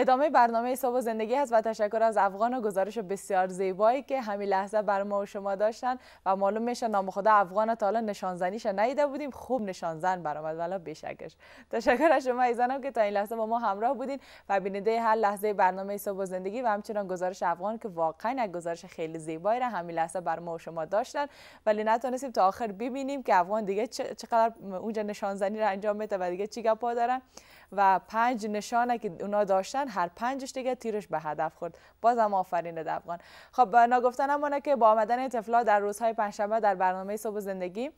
ادامه برنامه صبح و زندگی هست و تشکر از افغان و گزارش بسیار زیبایی که همین لحظه بر ما و شما داشتن و معلوم میشه نام خدا افغان تا حالا نشانزنیش نیده بودیم خوب نشانزن برآمد والا بشکش تشکر از شما ایزانم که تا این لحظه با ما همراه بودین و بیننده هر لحظه برنامه صبح و زندگی و همچنان گزارش افغان که واقعا یک گزارش خیلی زیبایی را همین لحظه بر ما و شما داشتن ولی نتونستیم تا آخر ببینیم که افغان دیگه چقدر اونجا نشانزنی را انجام میده و دیگه چی گپا دارن و پنج نشانه که اونا داشتن هر پنجش دیگه تیرش به هدف خورد بازم آفرین افغان خب ناگفتنم همونه که با آمدن تفلا در روزهای پنجشنبه در برنامه صبح زندگی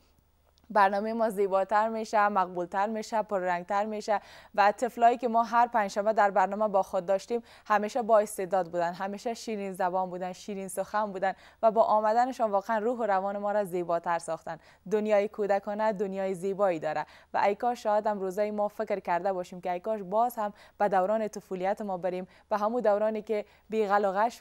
برنامه ما زیباتر میشه مقبولتر میشه پررنگتر میشه و طفلایی که ما هر پنجشنبه در برنامه با خود داشتیم همیشه با استعداد بودن همیشه شیرین زبان بودن شیرین سخن بودن و با آمدنشان واقعا روح و روان ما را زیباتر ساختن دنیای کودکانه دنیای زیبایی داره و ای کاش شاید هم روزای ما فکر کرده باشیم که ای کاش باز هم به دوران طفولیت ما بریم به همون دورانی که بی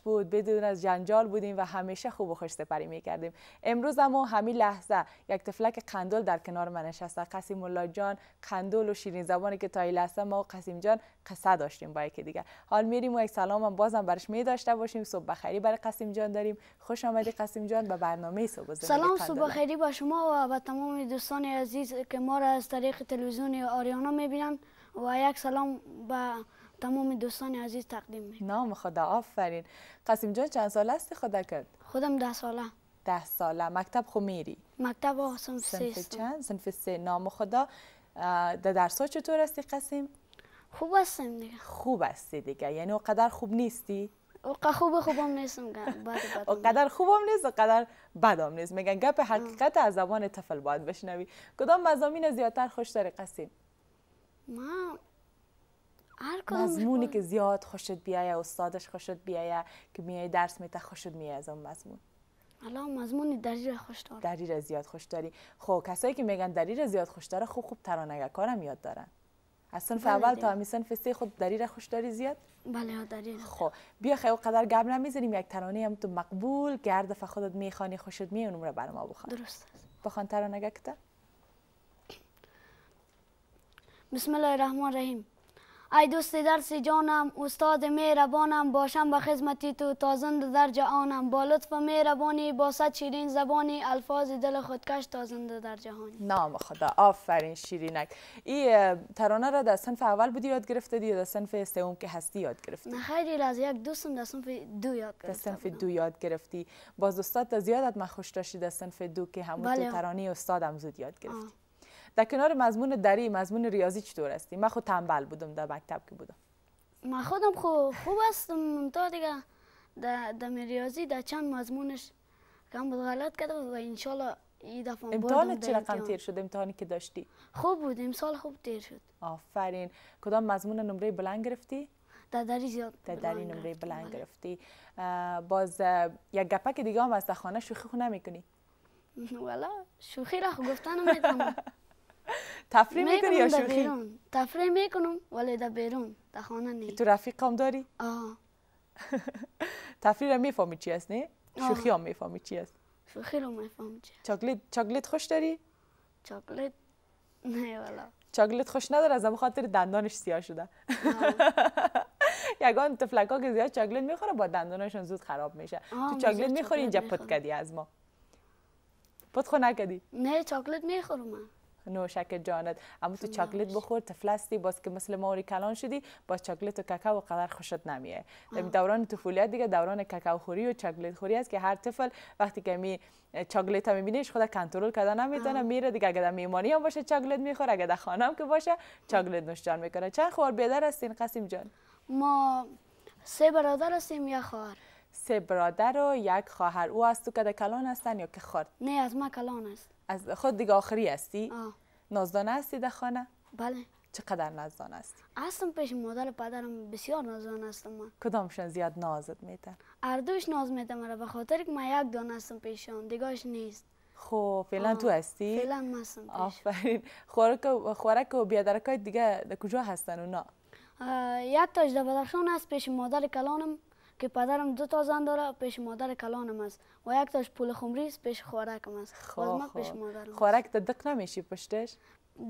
بود بدون از جنجال بودیم و همیشه خوب و خوش سپری میکردیم امروز اما همین لحظه یک طفلک قند در کنار من نشسته قسیم الله جان قندل و شیرین زبانی که تا لحظه ما و قسیم جان قصه داشتیم با یکی دیگه حال میریم و یک سلام هم بازم برش میداشته داشته باشیم صبح بخیری برای قسیم جان داریم خوش آمدی قسیم جان به برنامه صبح سلام صبح بخیری با شما و به تمام دوستان عزیز که ما را از طریق تلویزیون آریانا میبینن و یک سلام به تمام دوستان عزیز تقدیم می نام خدا آفرین قسیم جان چند سال است خدا کرد خودم ده ساله ده ساله مکتب خو میری مکتب ها سنف سه چند؟ سنف سه نام خدا در درس ها چطور هستی قسم؟ خوب هستم دیگه خوب هستی دیگه یعنی اوقدر خوب نیستی؟ اوقا خوب خوبم نیستم قدر خوبم نیست و قدر بدم نیست میگن گپ حقیقت از زبان طفل باید بشنوی کدام مزامین زیادتر خوش داری قسیم ما هر که زیاد خوشت بیایه استادش خوشت بیایه که میای درس میته خوشت میایه از اون مضمون الان مضمون را خوش دارم را زیاد خوش داری خب کسایی که میگن را زیاد خوش داره خب، خوب خوب کارم یاد دارن از صنف بله، اول تا همی صنف سه خود خب، را خوش داری زیاد بله دری خب بیا خیلی قدر گپ نمیزنیم یک ترانه هم تو مقبول گرد هر دفعه خودت میخوانی خوشت میاد اون را برای ما بخوان درست بخوان ترانه گکتا بسم الله الرحمن الرحیم ای دوست درس جانم استاد مهربانم باشم به خدمتی تو تا در جهانم با لطف مهربانی با صد شیرین زبانی الفاظ دل خودکش تا در جهانی نام خدا آفرین شیرینک این ترانه را در صنف اول بودی یاد گرفته دی در صنف سوم که هستی یاد گرفتی خیلی از یک دوستم در صنف دو یاد گرفتی در صنف دو یاد گرفتی باز استاد زیادت من خوش داشتی در صنف دو که همون بله. ترانه استادم زود یاد گرفتی در کنار مضمون دری مضمون ریاضی چطور هستی من خود تنبل بودم در مکتب که بودم من خودم خوب هستم تا دیگه در ریاضی در چند مضمونش کم بود غلط کردم و انشالله امتحان چرا رقم تیر شد امتحانی که داشتی خوب بود امسال خوب تیر شد آفرین کدام مضمون نمره بلند گرفتی در دری زیاد در دری نمره بلند بله. گرفتی باز یک گپک دیگه هم از خانه شوخی خو نمیکنی والا شوخی را گفتن نمیتونم تفریح میکنی یا شوخی تفریح میکنم ولی در بیرون در خانه تو رفیق هم داری آه تفریح را میفهمی چی است نه شوخی هم میفهمی چی است شوخی رو میفهمی چی چاکلیت چاکلیت خوش داری چاکلیت نه والا چاکلیت خوش نداره از خاطر دندانش سیاه شده یگان تو که زیاد چاکلیت میخوره با دندانشون زود خراب میشه تو چاکلیت میخوری اینجا پت از ما پت خو نه چاکلیت میخورم نوشک جانت اما تو خب، چاکلیت بخور تفلستی باز که مثل ماوری کلان شدی با چاکلیت و کاکاو قدر خوشت نمیه یعنی دوران طفولیت دیگه دوران کاکاو خوری و چاکلیت خوری است که هر طفل وقتی که می چاکلیت هم میبینیش خود کنترل کرده نمیتونه میره دیگه اگه در میمانی هم باشه چاکلیت میخوره اگه در خانه هم که باشه نوش جان میکنه چند خوار بیدر هستین قسیم جان ما سه برادر هستیم یا خوار. سه برادر و یک خواهر او از تو که کلان هستن یا که خورد نه از ما کلان است از خود دیگه آخری هستی آه. نازدانه هستی در خانه بله چقدر نازدانه هستی؟ اصلا پیش مادر پدرم بسیار نازدانه هستم من کدامشان زیاد نازد میتن؟ اردوش ناز میتن مرا به خاطر که من یک دان هستم پیشان دیگاش نیست خب فعلا تو هستی؟ فعلا من هستم پیش آفرین خورک و بیادرکای دیگه در کجا هستن اونا؟ یک تاج در هست پیش مادر کلانم که پدرم دو تا زن داره پیش مادر کلانم است و یک تاش پول خمری است پیش خوارکم است خواه. خب، خب. خوارک دق نمیشی پشتش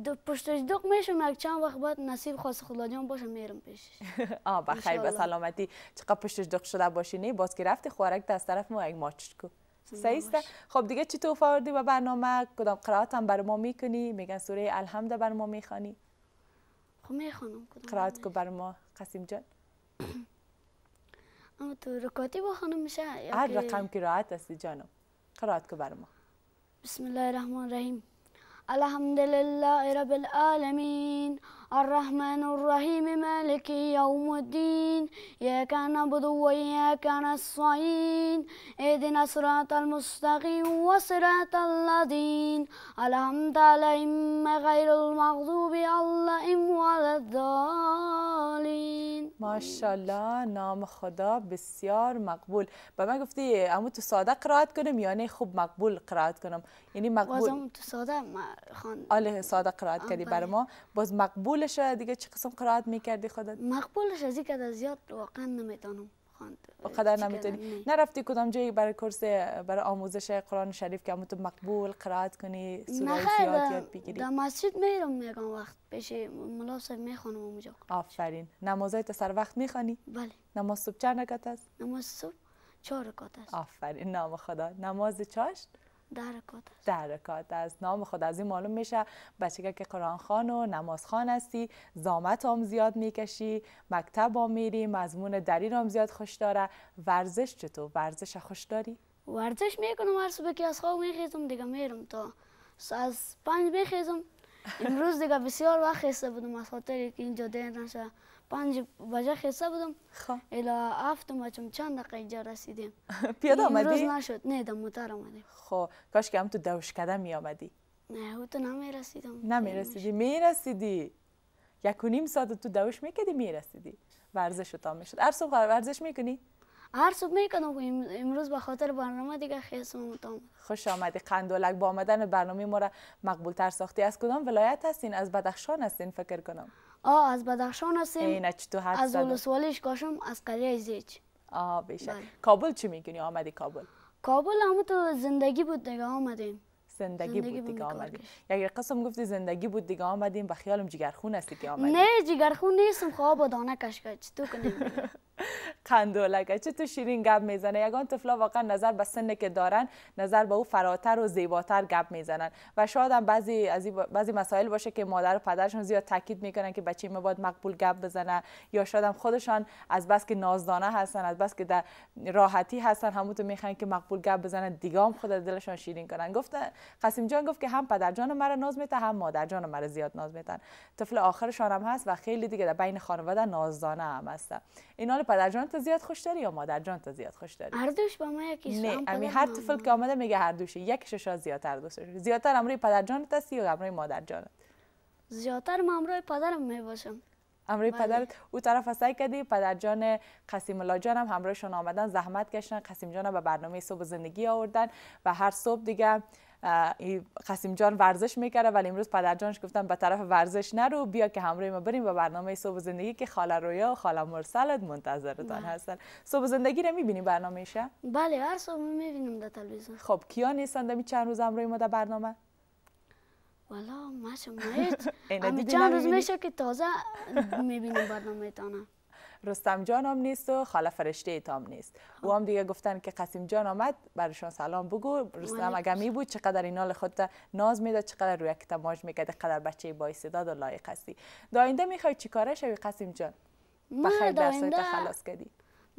دو پشتش دق میشم یک چند وقت بعد نصیب خواست خدا جان باشه میرم پیشش آه بخیر به سلامتی چقدر پشتش دق شده باشی نه باز که رفتی خوارک از طرف ما یک ماچ کو سیسته خب دیگه چی تو فاردی به برنامه کدام قرائت هم بر ما میکنی میگن سوره الحمد بر ما میخوانی خب میخوانم کدام قرائت کو بر ما قسیم جان آه، تو رکاتی با خانم میشه هر رقم که راحت است جانم قرائت کو برما بسم الله الرحمن الرحیم الحمد لله رب العالمين الرحمن الرحيم مالك يوم الدين إياك نعبد وإياك نستعين اهدنا الصراط المستقيم وصراط الذين الحمد عليهم غير المغضوب عليهم ولا الضالين ماشاءالله نام خدا بسیار مقبول به من گفتی امو تو ساده قرائت کنم یا نه خوب مقبول قرائت کنم یعنی مقبول بازم تو ساده خان آله ساده قرائت کردی بر بله. ما باز مقبولش دیگه چه قسم قرائت میکردی خودت مقبولش از زیاد واقعا نمیتونم خواند قدر نمیتونی نرفتی کدام جایی برای کورس برای آموزش قرآن شریف که تو مقبول قرائت کنی سوره یاد بگیری در مسجد میرم میگم وقت پیش ملا صاحب میخوانم اونجا آفرین نمازای تو سر وقت میخوانی بله نماز صبح چند رکعت است نماز صبح چهار رکعت است آفرین نام خدا نماز چاشت درکات است درکات است نام خود از این معلوم میشه بچه که قرآن خان و نماز خان هستی زامت هم زیاد میکشی مکتب هم میری مضمون دری هم زیاد خوش داره ورزش چطور ورزش خوش داری ورزش میکنم هر صبح که از خواب میخیزم دیگه میرم تا از پنج بخیزم امروز دیگه بسیار وقت خسته بودم از خاطر اینجا دیر نشه پنج بجه خیصه بودم خب الا هفت بچم چند دقیقه اینجا رسیدیم پیاده آمدی؟ امروز نشد نه در موتر آمدیم خب کاش که هم تو دوش کده می آمدی نه او تو نمی رسیدم نمی رسیدی می رسیدی یک و نیم ساعت تو دوش میکردی می رسیدی ورزش تا می شد هر صبح ورزش میکنی؟ هر صبح میکنم خب، امروز به خاطر برنامه دیگه خیسم مطمئن خوش آمدی قندولک با آمدن برنامه ما را تر ساختی از کدام ولایت هستین از بدخشان هستین فکر کنم آه از بدخشان هستیم از ولسوالیش کاشم از قریه زیج آه بله. کابل چی میگونی آمدی کابل؟ کابل همه تو زندگی بود دیگه آمدیم زندگی, بود دیگه آمدیم یکی قسم گفتی زندگی بود دیگه آمدیم و خیالم جگرخون هستی که آمدیم نه جگرخون نیستم خواب با دانه تو کنیم قندولکه چه تو شیرین گپ میزنه یگان طفلا واقعا نظر به سنی که دارن نظر به او فراتر و زیباتر گپ میزنن و شاید هم بعضی از بعضی مسائل باشه که مادر و پدرشون زیاد تاکید میکنن که بچه باید مقبول گپ بزنه یا شاید هم خودشان از بس که نازدانه هستن از بس که در راحتی هستن همونطور میخوان که مقبول گپ بزنن دیگام هم خود دلشون شیرین کنن گفت قسیم جان گفت که هم پدر جان مرا ناز میته هم مادر جان مرا زیاد ناز میتن طفل آخرشان هم هست و خیلی دیگه در بین خانواده نازدانه هم هستن اینا پدر جان زیاد خوش داری یا مادر جان تو زیاد خوش داری هر دوش با ما یکی نه امی هر طفل که آمده میگه هر دوش یکیش زیادتر دوست داری زیادتر امروی پدر جانت هستی یا امروی مادر جانت زیادتر من پدرم میباشم امروی پدر او طرف سعی کردی پدر جان قسیم الله جان هم همراهشون آمدن زحمت کشن قسیم جان به برنامه صبح زندگی آوردن و هر صبح دیگه قسیم جان ورزش میکرده ولی امروز پدر جانش گفتن به طرف ورزش نرو بیا که همراه ما بریم به برنامه صبح زندگی که خاله رویا و خاله مرسلت منتظرتان بله. هستن صبح زندگی رو میبینی برنامه شه؟ بله هر صبح میبینیم در تلویزیون خب کیا نیستن دمی چند روز همراه ما در برنامه؟ والا ما نیت امی چند روز میشه که تازه میبینیم برنامه تانه رستم جان هم نیست و خاله فرشته تام نیست او هم دیگه گفتن که قسیم جان آمد برشان سلام بگو رستم اگه می بود چقدر حال خودت ناز میداد چقدر روی تماج میکرد چقدر بچه با استعداد و لایق هستی داینده میخوای کاره شوی قسیم جان بخیر درسای خلاص کردی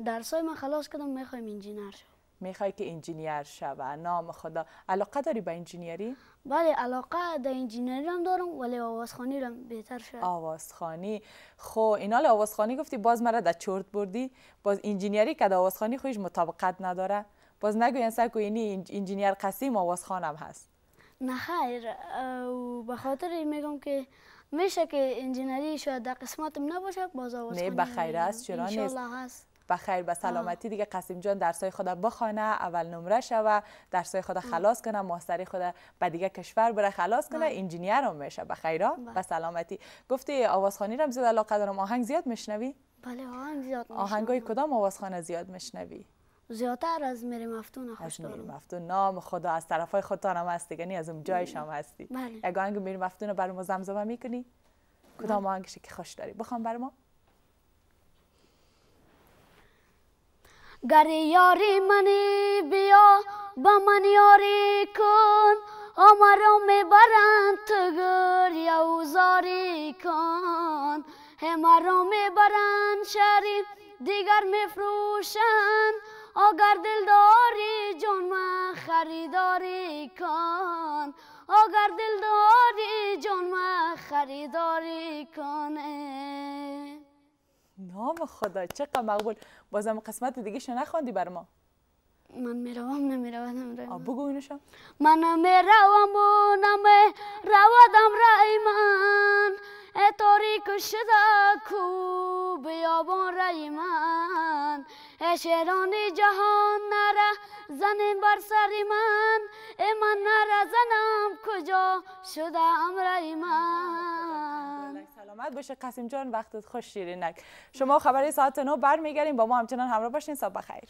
درسای من خلاص کدم میخوایم انجینر شو میخوای که انجینیر شوه نام خدا علاقه داری به انجینیری؟ بله علاقه در انجینیری هم دارم ولی آوازخانی رو بهتر شد آوازخانی خو اینال آوازخانی گفتی باز مرا در چرت بردی باز انجینیری که در آوازخانی خویش مطابقت نداره باز نگوین سکو اینی انجینیر قسیم هم هست نه خیر به خاطر میگم که میشه که انجینری شاید در قسمتم نباشه باز آوازخانی نه بخیر است چرا نیست به خیر به سلامتی دیگه قسیم جان درسای خود بخونه اول نمره شوه درسای خود خلاص کنه ماستری خود به دیگه کشور بره خلاص کنه انجینیر هم میشه به خیره، بله. به سلامتی گفتی آوازخانی رم زیاد علاقه دارم آهنگ زیاد میشنوی بله آهنگ زیاد میشنوی آهنگای کدام آوازخانه زیاد میشنوی زیادتر از میری مفتون خوش دارم میری مفتون نام خدا از طرف های خودتان هم هستی یعنی از اون جای شما هستی بله. اگه آهنگ میری مفتون رو برای ما زمزمه میکنی بله. کدام آهنگشی که خوش داری بخوام برای ما گر یاری منی بیا با من یاری کن اما را میبرند تگر یو زاری کن همه را میبرند شریف دیگر میفروشند اگر دلداری جون جان خریداری کن اگر دلداری جون جان خریداری کن نام خدا چقدر مقبول بازم قسمت دیگه شو نخواندی بر ما من میروم نمیروم نمیروم بگو شم من میروم و نمیروم رای من تاریک شده کو بیابان رای من شیران جهان نره زن بر سر من ای من نره زنم کجا شده امر من سلامت باشه قسیم جان وقتت خوش شیرینک شما خبری ساعت نو برمیگریم با ما همچنان همراه باشین صبح بخیر